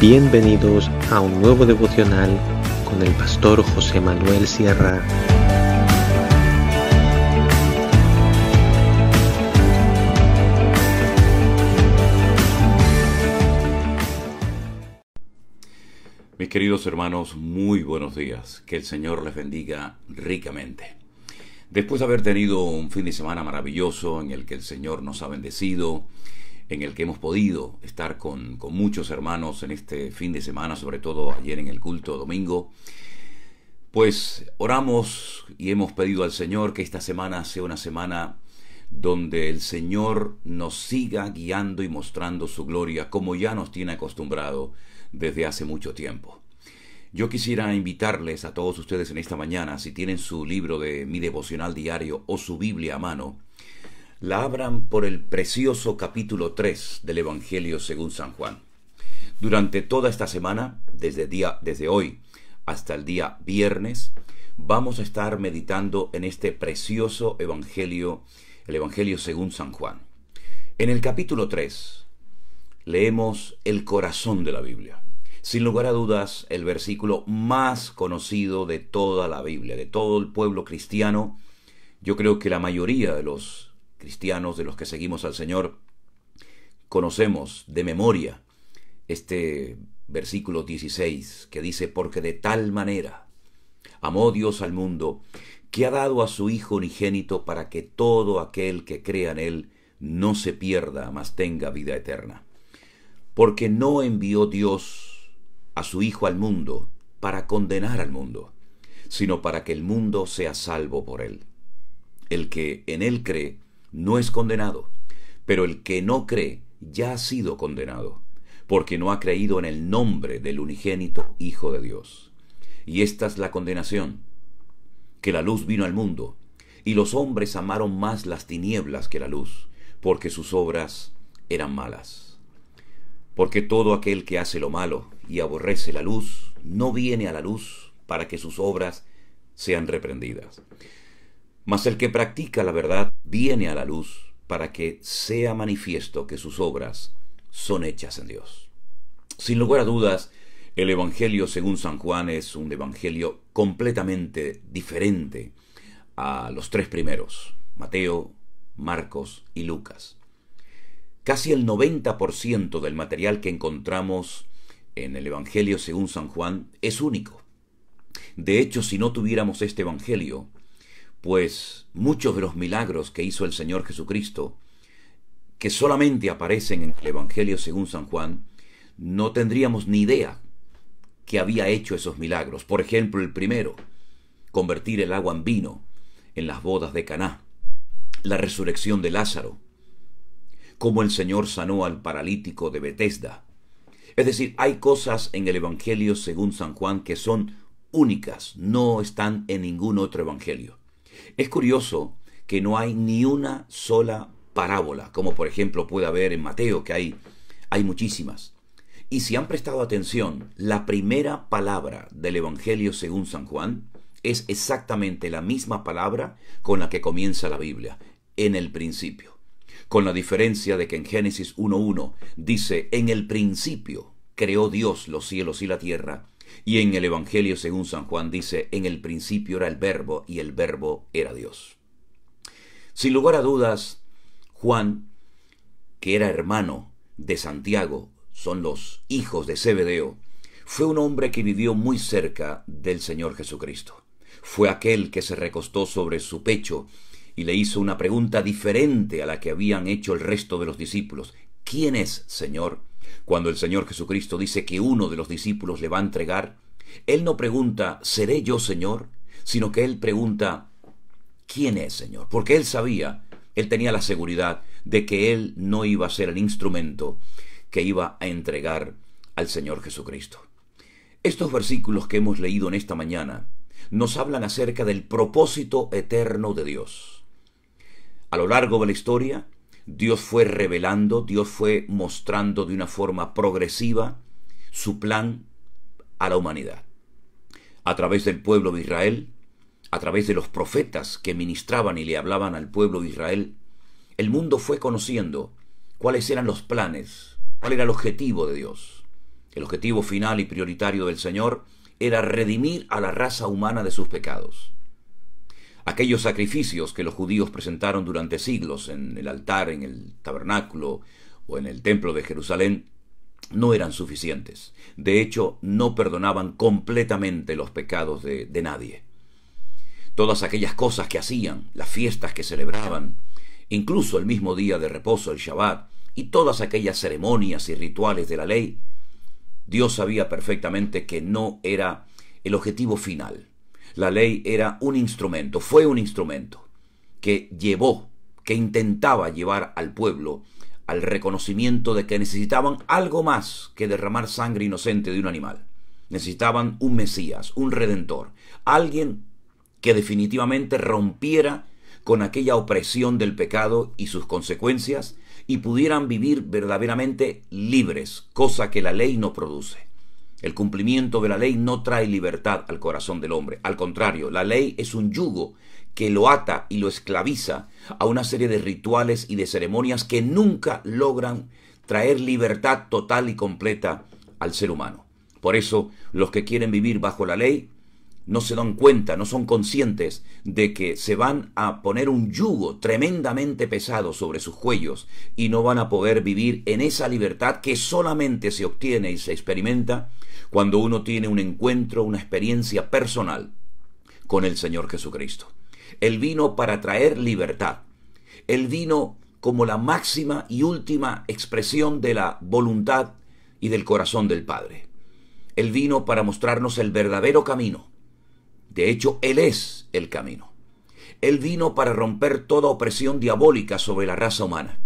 Bienvenidos a un nuevo devocional con el pastor José Manuel Sierra. Mis queridos hermanos, muy buenos días. Que el Señor les bendiga ricamente. Después de haber tenido un fin de semana maravilloso en el que el Señor nos ha bendecido, en el que hemos podido estar con, muchos hermanos en este fin de semana, sobre todo ayer en el culto domingo, pues oramos y hemos pedido al Señor que esta semana sea una semana donde el Señor nos siga guiando y mostrando su gloria como ya nos tiene acostumbrado desde hace mucho tiempo. Yo quisiera invitarles a todos ustedes en esta mañana, si tienen su libro de mi devocional diario o su Biblia a mano, la abran por el precioso capítulo 3 del Evangelio según San Juan. Durante toda esta semana, desde, día, desde hoy hasta el día viernes, vamos a estar meditando en este precioso Evangelio, el Evangelio según San Juan. En el capítulo 3 leemos el corazón de la Biblia. Sin lugar a dudas, el versículo más conocido de toda la Biblia, de todo el pueblo cristiano. Yo creo que la mayoría de los cristianos, de los que seguimos al Señor, conocemos de memoria este versículo 16 que dice, porque de tal manera amó Dios al mundo, que ha dado a su Hijo unigénito para que todo aquel que crea en Él no se pierda, mas tenga vida eterna. Porque no envió Dios a su Hijo al mundo para condenar al mundo, sino para que el mundo sea salvo por Él. El que en Él cree no es condenado, pero el que no cree ya ha sido condenado, porque no ha creído en el nombre del unigénito Hijo de Dios. Y esta es la condenación, que la luz vino al mundo, y los hombres amaron más las tinieblas que la luz, porque sus obras eran malas. Porque todo aquel que hace lo malo y aborrece la luz, no viene a la luz para que sus obras sean reprendidas. Mas el que practica la verdad viene a la luz para que sea manifiesto que sus obras son hechas en Dios. Sin lugar a dudas, el Evangelio según San Juan es un Evangelio completamente diferente a los tres primeros, Mateo, Marcos y Lucas. Casi el 90% del material que encontramos en el Evangelio según San Juan es único. De hecho, si no tuviéramos este Evangelio, pues muchos de los milagros que hizo el Señor Jesucristo, que solamente aparecen en el Evangelio según San Juan, no tendríamos ni idea que había hecho esos milagros. Por ejemplo, el primero, convertir el agua en vino en las bodas de Caná, la resurrección de Lázaro, como el Señor sanó al paralítico de Betesda. Es decir, hay cosas en el Evangelio según San Juan que son únicas, no están en ningún otro Evangelio. Es curioso que no hay ni una sola parábola, como por ejemplo puede haber en Mateo, que hay, hay muchísimas. Y si han prestado atención, la primera palabra del Evangelio según San Juan es exactamente la misma palabra con la que comienza la Biblia, en el principio. Con la diferencia de que en Génesis 1.1 dice, en el principio creó Dios los cielos y la tierra, y en el Evangelio según San Juan dice, en el principio era el verbo y el verbo era Dios. Sin lugar a dudas, Juan, que era hermano de Santiago, son los hijos de Zebedeo, fue un hombre que vivió muy cerca del Señor Jesucristo. Fue aquel que se recostó sobre su pecho y le hizo una pregunta diferente a la que habían hecho el resto de los discípulos. ¿Quién es, Señor? Cuando el Señor Jesucristo dice que uno de los discípulos le va a entregar, Él no pregunta, ¿seré yo Señor? sino que Él pregunta, ¿quién es Señor? Porque Él sabía, Él tenía la seguridad de que Él no iba a ser el instrumento que iba a entregar al Señor Jesucristo. Estos versículos que hemos leído en esta mañana nos hablan acerca del propósito eterno de Dios. A lo largo de la historia, Dios fue revelando, Dios fue mostrando de una forma progresiva su plan a la humanidad. A través del pueblo de Israel, a través de los profetas que ministraban y le hablaban al pueblo de Israel, el mundo fue conociendo cuáles eran los planes, cuál era el objetivo de Dios. El objetivo final y prioritario del Señor era redimir a la raza humana de sus pecados aquellos sacrificios que los judíos presentaron durante siglos en el altar, en el tabernáculo o en el templo de Jerusalén, no eran suficientes. De hecho, no perdonaban completamente los pecados de, nadie. Todas aquellas cosas que hacían, las fiestas que celebraban, incluso el mismo día de reposo, el Shabbat, y todas aquellas ceremonias y rituales de la ley, Dios sabía perfectamente que no era el objetivo final. La ley era un instrumento, fue un instrumento que llevó, que intentaba llevar al pueblo al reconocimiento de que necesitaban algo más que derramar sangre inocente de un animal. Necesitaban un Mesías, un redentor, alguien que definitivamente rompiera con aquella opresión del pecado y sus consecuencias y pudieran vivir verdaderamente libres, cosa que la ley no produce. El cumplimiento de la ley no trae libertad al corazón del hombre. Al contrario, la ley es un yugo que lo ata y lo esclaviza a una serie de rituales y de ceremonias que nunca logran traer libertad total y completa al ser humano. Por eso, los que quieren vivir bajo la ley no se dan cuenta, no son conscientes de que se van a poner un yugo tremendamente pesado sobre sus cuellos y no van a poder vivir en esa libertad que solamente se obtiene y se experimenta cuando uno tiene un encuentro, una experiencia personal con el Señor Jesucristo. Él vino para traer libertad. Él vino como la máxima y última expresión de la voluntad y del corazón del Padre. Él vino para mostrarnos el verdadero camino de hecho, Él es el camino. Él vino para romper toda opresión diabólica sobre la raza humana.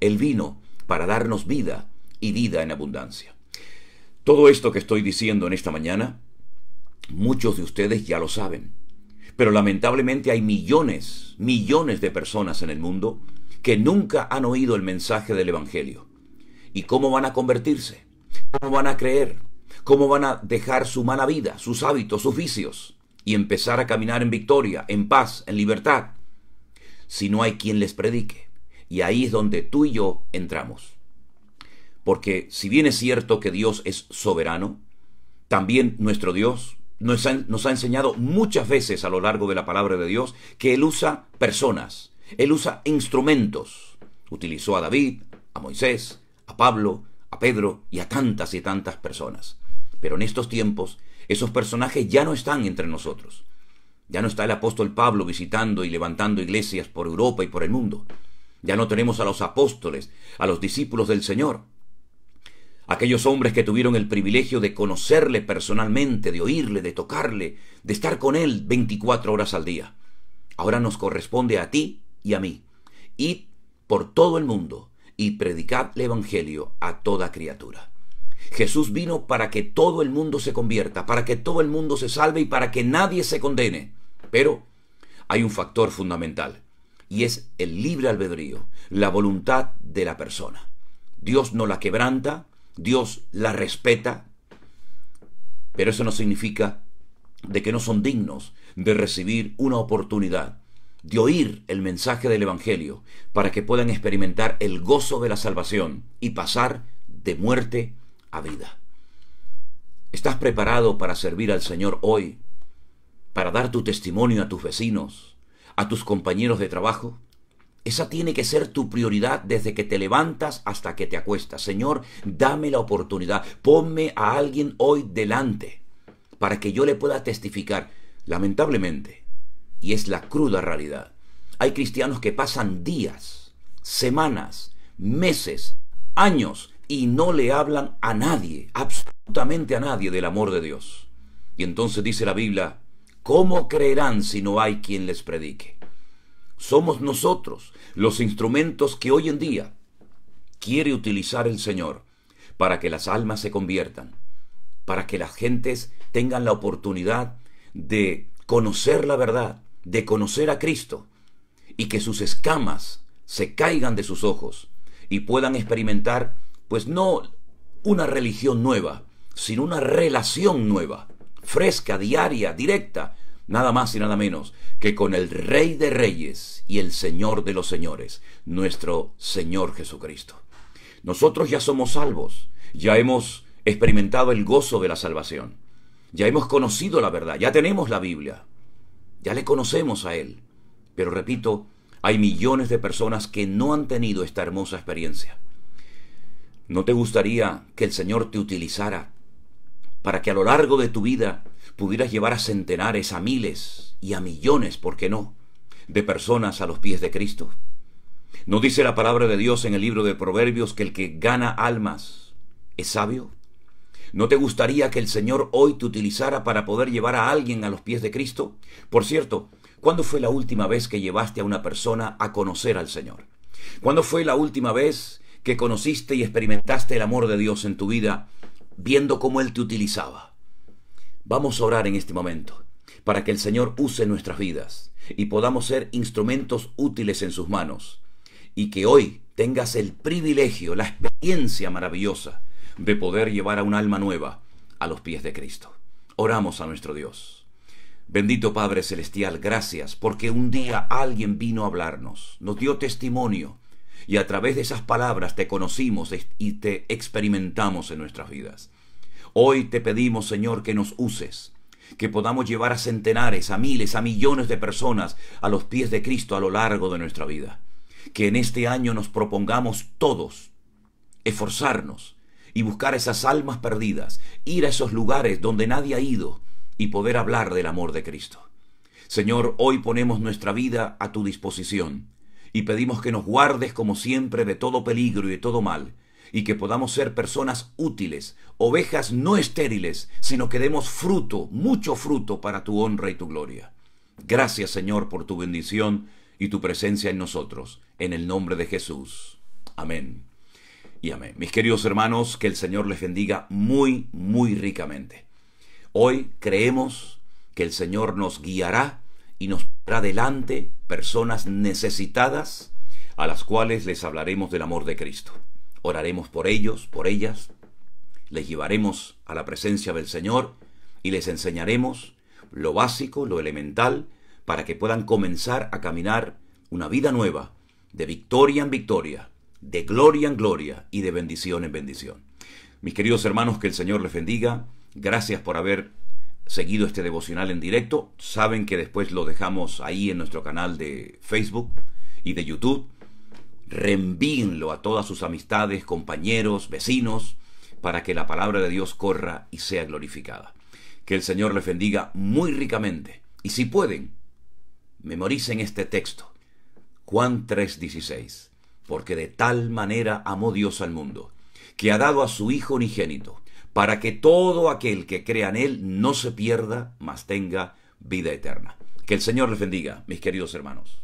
Él vino para darnos vida y vida en abundancia. Todo esto que estoy diciendo en esta mañana, muchos de ustedes ya lo saben. Pero lamentablemente hay millones, millones de personas en el mundo que nunca han oído el mensaje del Evangelio. ¿Y cómo van a convertirse? ¿Cómo van a creer? cómo van a dejar su mala vida, sus hábitos, sus vicios, y empezar a caminar en victoria, en paz, en libertad, si no hay quien les predique. Y ahí es donde tú y yo entramos. Porque si bien es cierto que Dios es soberano, también nuestro Dios nos ha, enseñado muchas veces a lo largo de la palabra de Dios que Él usa personas, Él usa instrumentos. Utilizó a David, a Moisés, a Pablo, a Pedro y a tantas y tantas personas. Pero en estos tiempos, esos personajes ya no están entre nosotros. Ya no está el apóstol Pablo visitando y levantando iglesias por Europa y por el mundo. Ya no tenemos a los apóstoles, a los discípulos del Señor. Aquellos hombres que tuvieron el privilegio de conocerle personalmente, de oírle, de tocarle, de estar con él 24 horas al día. Ahora nos corresponde a ti y a mí. Id por todo el mundo y predicad el Evangelio a toda criatura. Jesús vino para que todo el mundo se convierta, para que todo el mundo se salve y para que nadie se condene. Pero hay un factor fundamental y es el libre albedrío, la voluntad de la persona. Dios no la quebranta, Dios la respeta, pero eso no significa de que no son dignos de recibir una oportunidad de oír el mensaje del Evangelio para que puedan experimentar el gozo de la salvación y pasar de muerte a a vida. ¿Estás preparado para servir al Señor hoy? ¿Para dar tu testimonio a tus vecinos, a tus compañeros de trabajo? Esa tiene que ser tu prioridad desde que te levantas hasta que te acuestas. Señor, dame la oportunidad. Ponme a alguien hoy delante para que yo le pueda testificar. Lamentablemente, y es la cruda realidad, hay cristianos que pasan días, semanas, meses, años y no le hablan a nadie, absolutamente a nadie del amor de Dios. Y entonces dice la Biblia, ¿cómo creerán si no hay quien les predique? Somos nosotros los instrumentos que hoy en día quiere utilizar el Señor para que las almas se conviertan, para que las gentes tengan la oportunidad de conocer la verdad, de conocer a Cristo, y que sus escamas se caigan de sus ojos y puedan experimentar pues no una religión nueva, sino una relación nueva, fresca, diaria, directa, nada más y nada menos que con el Rey de Reyes y el Señor de los Señores, nuestro Señor Jesucristo. Nosotros ya somos salvos, ya hemos experimentado el gozo de la salvación, ya hemos conocido la verdad, ya tenemos la Biblia, ya le conocemos a Él. Pero repito, hay millones de personas que no han tenido esta hermosa experiencia. ¿No te gustaría que el Señor te utilizara para que a lo largo de tu vida pudieras llevar a centenares, a miles y a millones, por qué no, de personas a los pies de Cristo? ¿No dice la palabra de Dios en el libro de Proverbios que el que gana almas es sabio? ¿No te gustaría que el Señor hoy te utilizara para poder llevar a alguien a los pies de Cristo? Por cierto, ¿cuándo fue la última vez que llevaste a una persona a conocer al Señor? ¿Cuándo fue la última vez que conociste y experimentaste el amor de Dios en tu vida, viendo cómo Él te utilizaba. Vamos a orar en este momento, para que el Señor use nuestras vidas y podamos ser instrumentos útiles en sus manos, y que hoy tengas el privilegio, la experiencia maravillosa de poder llevar a un alma nueva a los pies de Cristo. Oramos a nuestro Dios. Bendito Padre Celestial, gracias porque un día alguien vino a hablarnos, nos dio testimonio y a través de esas palabras te conocimos y te experimentamos en nuestras vidas. Hoy te pedimos, Señor, que nos uses, que podamos llevar a centenares, a miles, a millones de personas a los pies de Cristo a lo largo de nuestra vida. Que en este año nos propongamos todos esforzarnos y buscar esas almas perdidas, ir a esos lugares donde nadie ha ido y poder hablar del amor de Cristo. Señor, hoy ponemos nuestra vida a tu disposición y pedimos que nos guardes como siempre de todo peligro y de todo mal, y que podamos ser personas útiles, ovejas no estériles, sino que demos fruto, mucho fruto para tu honra y tu gloria. Gracias Señor por tu bendición y tu presencia en nosotros, en el nombre de Jesús. Amén. Y amén. Mis queridos hermanos, que el Señor les bendiga muy, muy ricamente. Hoy creemos que el Señor nos guiará y nos traerá delante personas necesitadas a las cuales les hablaremos del amor de Cristo. Oraremos por ellos, por ellas, les llevaremos a la presencia del Señor y les enseñaremos lo básico, lo elemental, para que puedan comenzar a caminar una vida nueva, de victoria en victoria, de gloria en gloria y de bendición en bendición. Mis queridos hermanos, que el Señor les bendiga. Gracias por haber seguido este devocional en directo. Saben que después lo dejamos ahí en nuestro canal de Facebook y de YouTube. Reenvíenlo a todas sus amistades, compañeros, vecinos, para que la palabra de Dios corra y sea glorificada. Que el Señor les bendiga muy ricamente. Y si pueden, memoricen este texto. Juan 3:16. Porque de tal manera amó Dios al mundo, que ha dado a su Hijo unigénito para que todo aquel que crea en Él no se pierda, mas tenga vida eterna. Que el Señor les bendiga, mis queridos hermanos.